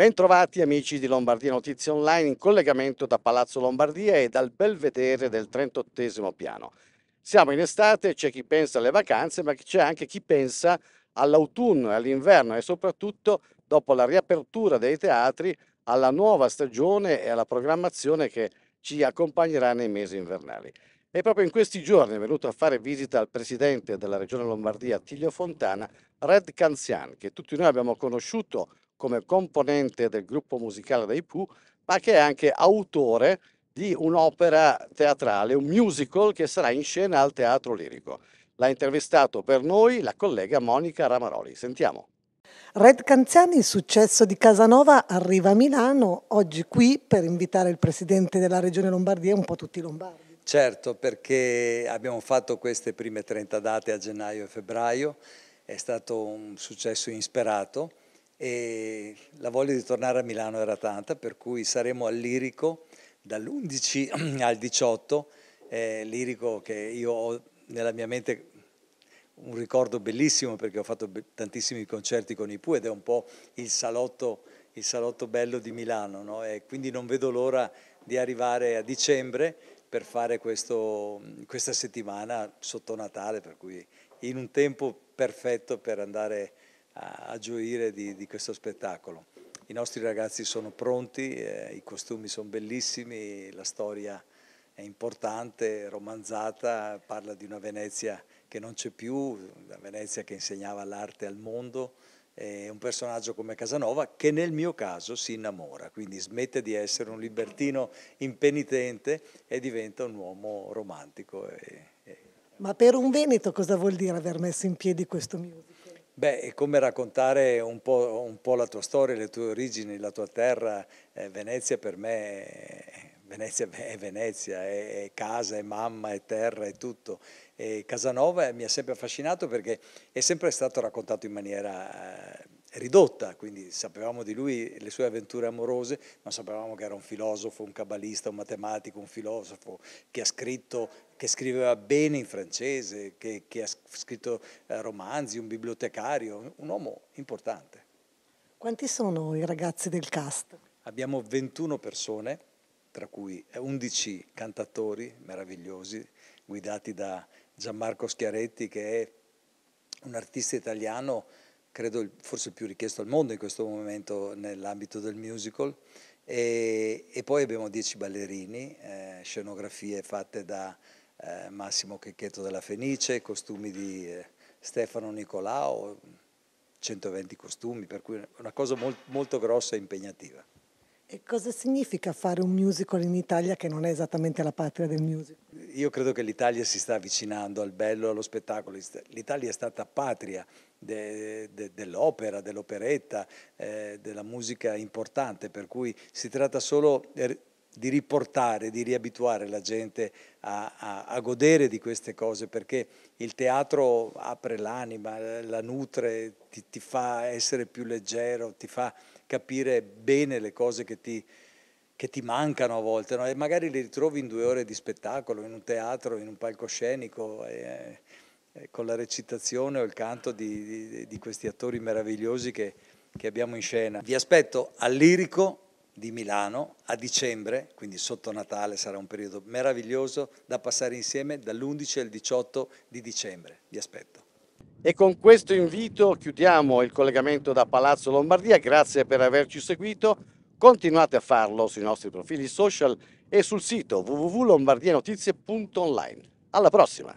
Bentrovati amici di Lombardia Notizie Online in collegamento da Palazzo Lombardia e dal belvedere del 38 piano. Siamo in estate, c'è chi pensa alle vacanze, ma c'è anche chi pensa all'autunno e all'inverno e soprattutto dopo la riapertura dei teatri alla nuova stagione e alla programmazione che ci accompagnerà nei mesi invernali. E proprio in questi giorni è venuto a fare visita al presidente della Regione Lombardia, Tiglio Fontana, Red Canzian, che tutti noi abbiamo conosciuto come componente del gruppo musicale dei Pooh, ma che è anche autore di un'opera teatrale, un musical che sarà in scena al Teatro Lirico. L'ha intervistato per noi la collega Monica Ramaroli. Sentiamo. Red Canziani, il successo di Casanova, arriva a Milano oggi qui per invitare il presidente della regione Lombardia e un po' tutti i lombardi. Certo, perché abbiamo fatto queste prime 30 date a gennaio e febbraio, è stato un successo insperato e la voglia di tornare a Milano era tanta, per cui saremo al Lirico dall'11 al 18, eh, Lirico che io ho nella mia mente un ricordo bellissimo perché ho fatto tantissimi concerti con i Pooh ed è un po' il salotto, il salotto bello di Milano no? e quindi non vedo l'ora di arrivare a dicembre per fare questo, questa settimana sotto Natale, per cui in un tempo perfetto per andare a a, a gioire di, di, questo spettacolo. I nostri ragazzi sono pronti, eh, i costumi sono bellissimi, la storia è importante, romanzata, parla di una Venezia che non c'è più, una Venezia che insegnava l'arte al mondo, è un personaggio come Casanova che nel mio caso si innamora, quindi smette di essere un libertino impenitente e diventa un uomo romantico. E, e... Ma per un Veneto cosa vuol dire aver messo in piedi questo musical? Beh, è come raccontare un po', un po', la tua storia, le tue origini, la tua terra. Eh, Venezia per me è Venezia, è, Venezia è, casa, è mamma, è terra, è tutto. E Casanova mi ha sempre affascinato perché è sempre stato raccontato in maniera... Eh, ridotta, quindi sapevamo di lui le sue avventure amorose, ma sapevamo che era un filosofo, un cabalista, un matematico, un filosofo che ha scritto, che scriveva bene in francese, che, che ha scritto eh, romanzi, un bibliotecario, un uomo importante. Quanti sono i ragazzi del cast? Abbiamo 21 persone, tra cui 11 eh, cantatori meravigliosi, guidati da Gianmarco Schiaretti, che è un artista italiano credo forse il più richiesto al mondo in questo momento nell'ambito del musical. E, e poi abbiamo dieci ballerini, eh, scenografie fatte da eh, Massimo Checchetto della Fenice, costumi di eh, Stefano Nicolao, 120 costumi, per cui una cosa molt, molto grossa e impegnativa. E cosa significa fare un musical in Italia che non è esattamente la patria del musical? Io credo che l'Italia si sta avvicinando al bello, allo spettacolo. L'Italia è stata patria de, de, dell'opera, dell'operetta, eh, della musica importante, per cui si tratta solo eh, di riportare, di riabituare la gente a, a, a, godere di queste cose, perché il teatro apre l'anima, la nutre, ti, ti, fa essere più leggero, ti fa capire bene le cose che ti, che ti mancano a volte, no? e magari le ritrovi in due ore di spettacolo, in un teatro, in un palcoscenico. Eh, eh, con la recitazione o il canto di, di, di questi attori meravigliosi che, che abbiamo in scena. Vi aspetto al Lirico di Milano a dicembre, quindi sotto Natale sarà un periodo meraviglioso da passare insieme dall'11 al 18 di dicembre. Vi aspetto. E con questo invito chiudiamo il collegamento da Palazzo Lombardia. Grazie per averci seguito. Continuate a farlo sui nostri profili social e sul sito www.lombardianotizie.online. Alla prossima!